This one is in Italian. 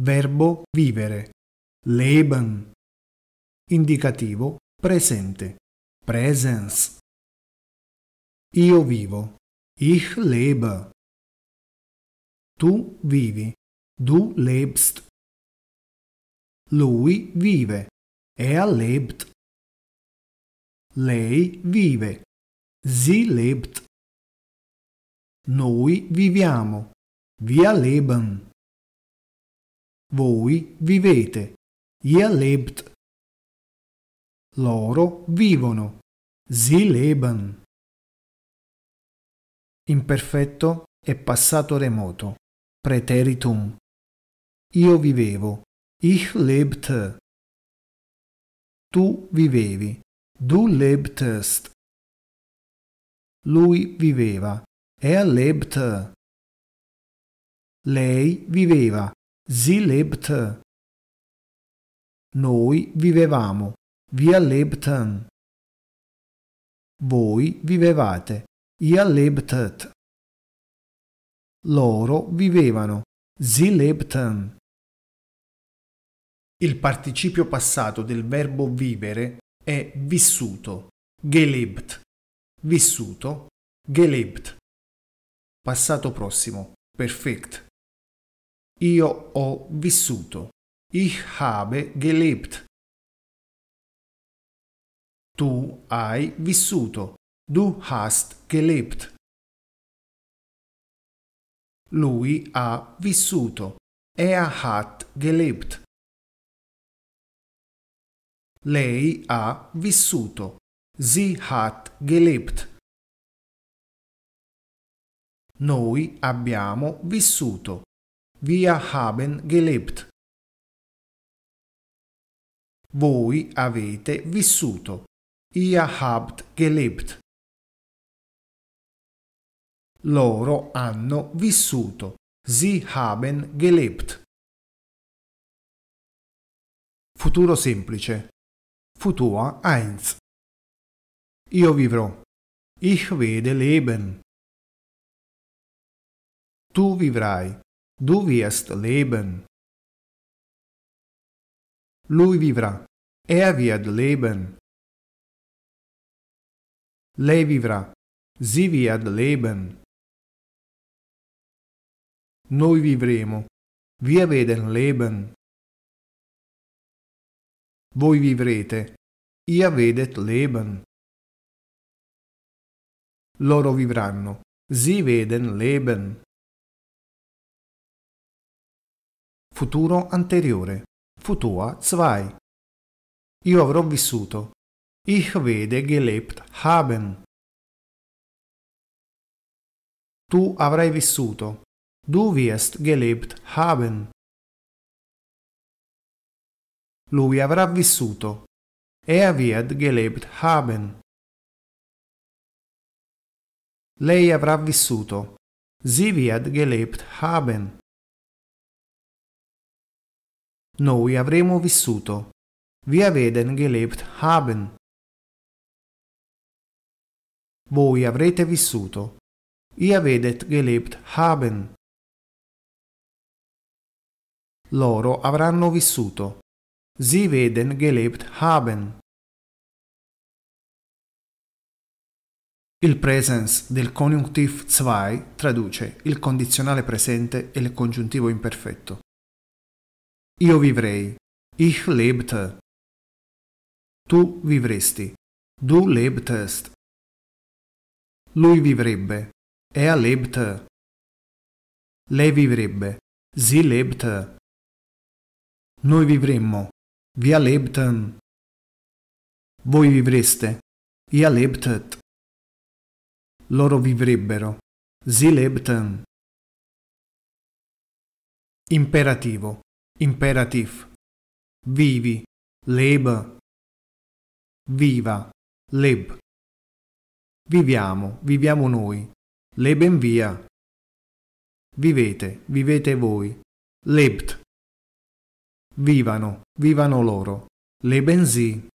Verbo vivere. Leben. Indicativo presente. Presence. Io vivo. Ich lebe. Tu vivi. Du lebst. Lui vive. Er lebt. Lei vive. Sie lebt. Noi viviamo. Wir leben. Voi vivete. Ihr lebt. Loro vivono. Sie leben. Imperfetto e passato remoto. Preteritum. Io vivevo. Ich lebte. Tu vivevi. Du lebtest. Lui viveva. Er lebte. Lei viveva. Sie lebt. Noi vivevamo. Wir lebten. Voi vivevate. Ihr lebtet. Loro vivevano. Sie lebten. Il participio passato del verbo vivere è vissuto, gelebt, vissuto, gelebt. Passato prossimo, perfect. Io ho vissuto. Ich habe gelebt. Tu hai vissuto. Du hast gelebt. Lui ha vissuto. Er hat gelebt. Lei ha vissuto. Sie hat gelebt. Noi abbiamo vissuto. Wir haben gelebt. Voi avete vissuto. Ihr habt gelebt. Loro hanno vissuto. Sie haben gelebt. Futuro semplice. Futur 1. Io vivrò. Ich werde leben. Tu vivrai. Du wirst leben. Lui vivrà. Er wird leben. Lei vivrà. Sie wird leben. Noi vivremo. Wir werden leben. Voi vivrete. Ihr werdet leben. Loro vivranno. Sie werden leben. futuro anteriore, futua 2. Io avrò vissuto. Ich werde gelebt haben. Tu avrai vissuto. Du wirst gelebt haben. Lui avrà vissuto. Er wird gelebt haben. Lei avrà vissuto. Sie wird gelebt haben. Noi avremo vissuto. Wir werden gelebt haben. Voi avrete vissuto. Ihr werdet gelebt haben. Loro avranno vissuto. Sie werden gelebt haben. Il presence del conjunctive 2 traduce il condizionale presente e il congiuntivo imperfetto. Io vivrei. Ich lebte. Tu vivresti. Du lebtest. Lui vivrebbe. Er lebte. Lei vivrebbe. Sie lebte. Noi vivremmo. Wir lebten. Voi vivreste. Ihr lebtet. Loro vivrebbero. Sie lebten. Imperativo imperative, vivi, lebe, viva, leb. Viviamo, viviamo noi, leben via. Vivete, vivete voi, lebt. Vivano, vivano loro, leben sie.